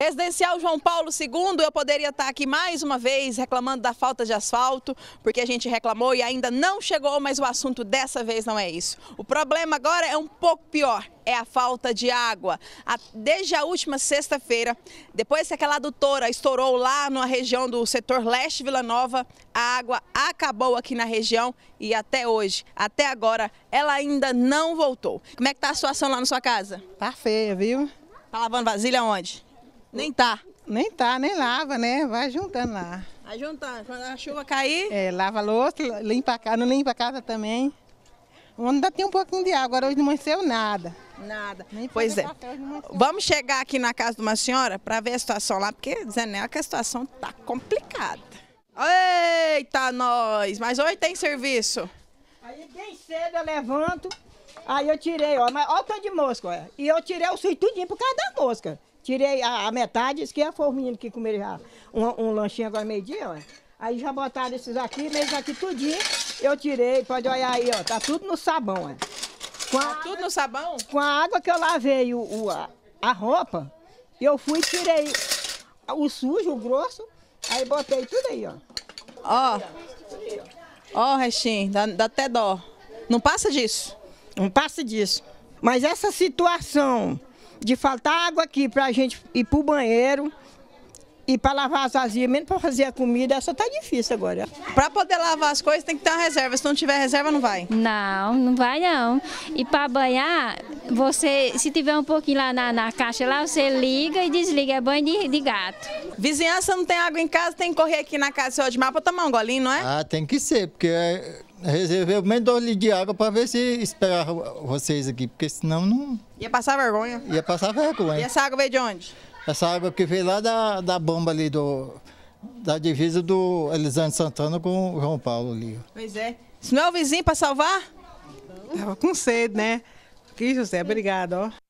Presidencial João Paulo II, eu poderia estar tá aqui mais uma vez reclamando da falta de asfalto, porque a gente reclamou e ainda não chegou, mas o assunto dessa vez não é isso. O problema agora é um pouco pior, é a falta de água. desde a última sexta-feira, depois que aquela adutora estourou lá na região do setor leste Vila Nova, a água acabou aqui na região e até hoje, até agora, ela ainda não voltou. Como é que está a situação lá na sua casa? Tá feia, viu? Tá lavando vasilha onde? Nem tá. Nem tá, nem lava, né? Vai juntando lá. Vai juntando. Quando a chuva cair. É, lava a louça, limpa a casa, não limpa a casa também. Ainda tem um pouquinho de água, agora hoje não amanheceu nada. Nada. Nem pois é. Vamos chegar aqui na casa de uma senhora para ver a situação lá, porque dizendo ela que a situação tá complicada. Eita, nós! Mas hoje tem serviço. Aí bem cedo eu levanto, aí eu tirei, ó, mas olha o tanto de mosca, ó. E eu tirei o suí tudinho por causa da mosca. Tirei a, a metade, isso que é a forminha que comer já um, um lanchinho agora meio-dia, ué. Aí já botaram esses aqui, mesmo aqui tudinho. Eu tirei, pode olhar aí, ó. Tá tudo no sabão, ué. Com a, tá tudo no sabão? Com a água que eu lavei o, o a, a roupa, eu fui tirei o sujo, o grosso, aí botei tudo aí, ó. Ó, ó, restinho, dá, dá até dó. Não passa disso. Não passa disso. Mas essa situação de faltar água aqui para a gente ir para o banheiro. E para lavar as vasilhas, mesmo para fazer a comida, só tá difícil agora. Para poder lavar as coisas tem que ter uma reserva, se não tiver reserva não vai. Não, não vai não. E para banhar, você, se tiver um pouquinho lá na, na, caixa lá, você liga e desliga, é banho de, de gato. Vizinhança não tem água em casa, tem que correr aqui na casa do seu Odmar para tomar um golinho, não é? Ah, tem que ser, porque é reservei pelo menos dois litros de água para ver se esperava vocês aqui, porque senão não. Ia passar vergonha. Ia passar vergonha. E essa água veio de onde? Essa água que veio lá da, da bomba ali do, da divisa do Elisandro Santana com o João Paulo ali. Pois é. Se não é o vizinho para salvar? estava com sede, né? Aqui, José, obrigado, ó.